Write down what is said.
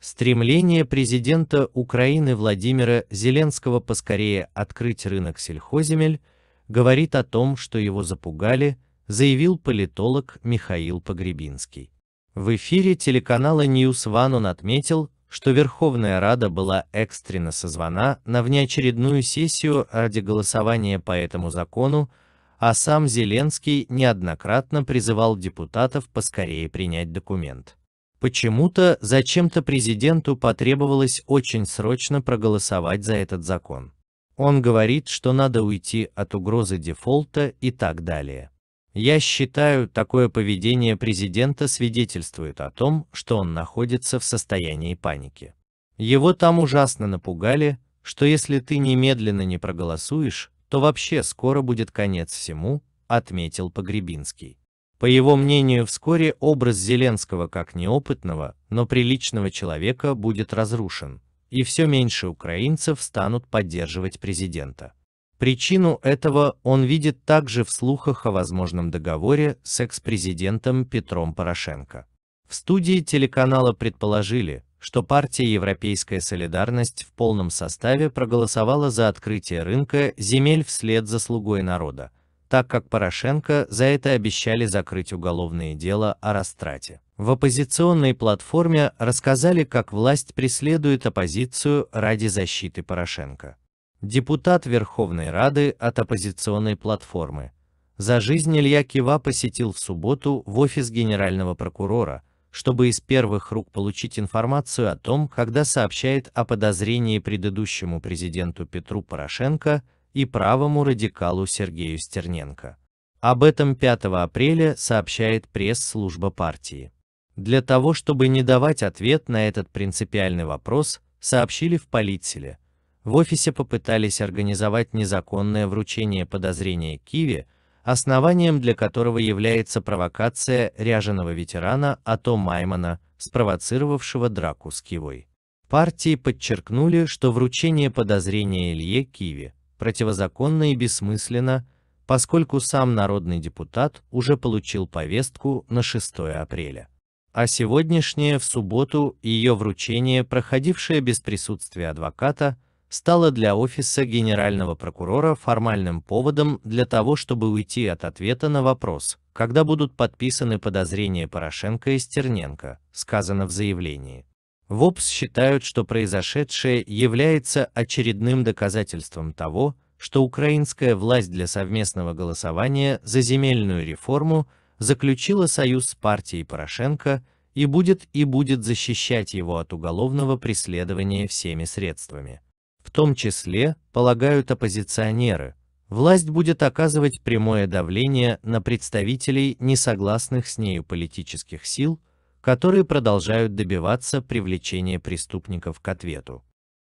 Стремление президента Украины Владимира Зеленского поскорее открыть рынок сельхоземель говорит о том, что его запугали, заявил политолог Михаил Погребинский. В эфире телеканала News One он отметил, что Верховная Рада была экстренно созвана на внеочередную сессию ради голосования по этому закону, а сам Зеленский неоднократно призывал депутатов поскорее принять документ. Почему-то зачем-то президенту потребовалось очень срочно проголосовать за этот закон. Он говорит, что надо уйти от угрозы дефолта и так далее. Я считаю, такое поведение президента свидетельствует о том, что он находится в состоянии паники. Его там ужасно напугали, что если ты немедленно не проголосуешь, то вообще скоро будет конец всему, отметил Погребинский. По его мнению, вскоре образ Зеленского как неопытного, но приличного человека будет разрушен, и все меньше украинцев станут поддерживать президента. Причину этого он видит также в слухах о возможном договоре с экс-президентом Петром Порошенко. В студии телеканала предположили, что партия «Европейская солидарность» в полном составе проголосовала за открытие рынка земель вслед за «Слугой народа», так как Порошенко за это обещали закрыть уголовное дело о растрате. В оппозиционной платформе рассказали, как власть преследует оппозицию ради защиты Порошенко. Депутат Верховной Рады от оппозиционной платформы. За жизнь Илья Кива посетил в субботу в офис генерального прокурора, чтобы из первых рук получить информацию о том, когда сообщает о подозрении предыдущему президенту Петру Порошенко и правому радикалу Сергею Стерненко. Об этом 5 апреля сообщает пресс-служба партии. Для того, чтобы не давать ответ на этот принципиальный вопрос, сообщили в Политселе. В офисе попытались организовать незаконное вручение подозрения Киви, основанием для которого является провокация ряженого ветерана Ато Маймана, спровоцировавшего драку с Кивой. Партии подчеркнули, что вручение подозрения Илье Киви – противозаконно и бессмысленно, поскольку сам народный депутат уже получил повестку на 6 апреля. А сегодняшнее в субботу ее вручение, проходившее без присутствия адвоката, стало для офиса генерального прокурора формальным поводом для того, чтобы уйти от ответа на вопрос, когда будут подписаны подозрения Порошенко и Стерненко, сказано в заявлении. В считают, что произошедшее является очередным доказательством того, что украинская власть для совместного голосования за земельную реформу заключила союз с партией Порошенко и будет и будет защищать его от уголовного преследования всеми средствами. В том числе, полагают оппозиционеры, власть будет оказывать прямое давление на представителей несогласных с нею политических сил, которые продолжают добиваться привлечения преступников к ответу.